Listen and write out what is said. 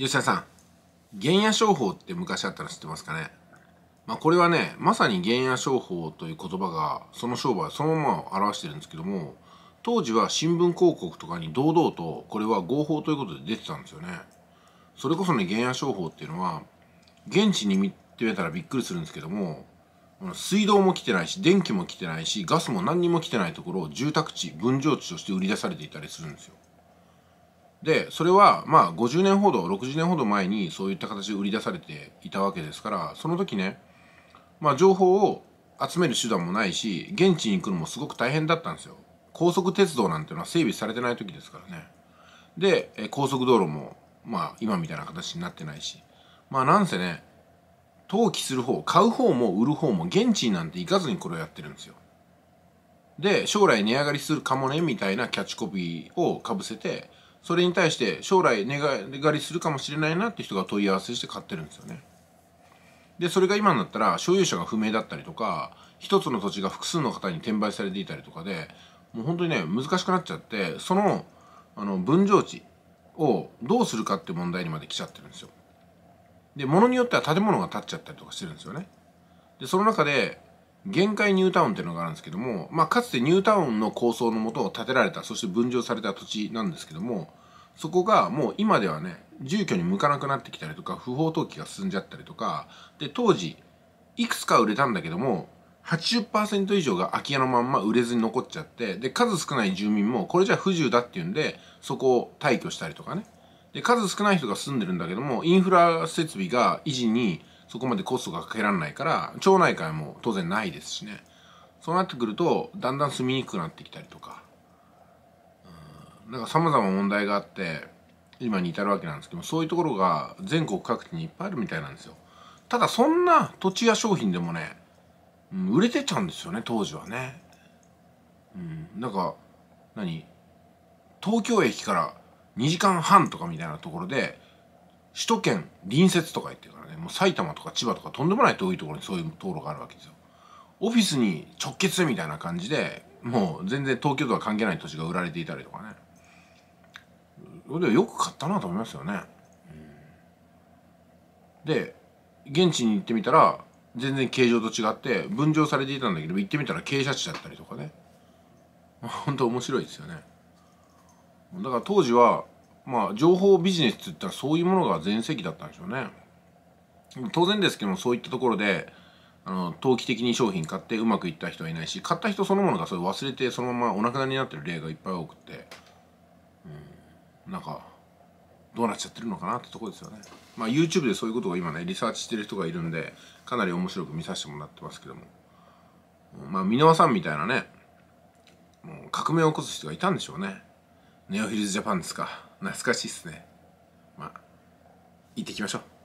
吉田さん原野商法って昔あったの知ってますかね、まあ、これはねまさに原野商法という言葉がその商売そのまま表してるんですけども当時は新聞広告とかに堂々とこれは合法ということで出てたんですよねそれこそね原野商法っていうのは現地に見てみたらびっくりするんですけども水道も来てないし電気も来てないしガスも何にも来てないところを住宅地分譲地として売り出されていたりするんですよでそれはまあ50年ほど60年ほど前にそういった形で売り出されていたわけですからその時ね、まあ、情報を集める手段もないし現地に行くのもすごく大変だったんですよ高速鉄道なんていうのは整備されてない時ですからねで高速道路もまあ今みたいな形になってないしまあなんせね投機する方買う方も売る方も現地になんて行かずにこれをやってるんですよで将来値上がりするかもねみたいなキャッチコピーをかぶせてそれに対して将来値上がりするかもしれないなって人が問い合わせして買ってるんですよね。で、それが今になったら所有者が不明だったりとか、一つの土地が複数の方に転売されていたりとかで、もう本当にね、難しくなっちゃって、その、あの、分譲地をどうするかって問題にまで来ちゃってるんですよ。で、物によっては建物が建っちゃったりとかしてるんですよね。で、その中で、限界ニュータウンっていうのがあるんですけども、まあ、かつてニュータウンの構想のもと建てられたそして分譲された土地なんですけどもそこがもう今ではね住居に向かなくなってきたりとか不法投棄が進んじゃったりとかで当時いくつか売れたんだけども80%以上が空き家のまんま売れずに残っちゃってで数少ない住民もこれじゃ不自由だっていうんでそこを退去したりとかねで数少ない人が住んでるんだけどもインフラ設備が維持にそこまでコストがかけられないから町内会も当然ないですしねそうなってくるとだんだん住みにくくなってきたりとかうんなんかさまざま問題があって今に至るわけなんですけどそういうところが全国各地にいっぱいあるみたいなんですよただそんな土地や商品でもね、うん、売れてちゃうんですよね当時はねうんなんか何東京駅から2時間半とかみたいなところで首都圏隣接とか言ってるからねもう埼玉とか千葉とかとんでもない遠いところにそういう道路があるわけですよオフィスに直結みたいな感じでもう全然東京とは関係ない土地が売られていたりとかねそれでよく買ったなと思いますよね、うん、で現地に行ってみたら全然形状と違って分譲されていたんだけど行ってみたら傾斜地だったりとかね本当面白いですよねだから当時はまあ情報ビジネスって言ったらそういうものが全盛期だったんでしょうね当然ですけどもそういったところであの投機的に商品買ってうまくいった人はいないし買った人そのものがそれ忘れてそのままお亡くなりになってる例がいっぱい多くて、うん、なんかどうなっちゃってるのかなってとこですよねまあ YouTube でそういうことを今ねリサーチしてる人がいるんでかなり面白く見させてもらってますけどもまあ箕輪さんみたいなねもう革命を起こす人がいたんでしょうねネオヒルズジャパンですか懐かしいっすねまあ行ってきましょう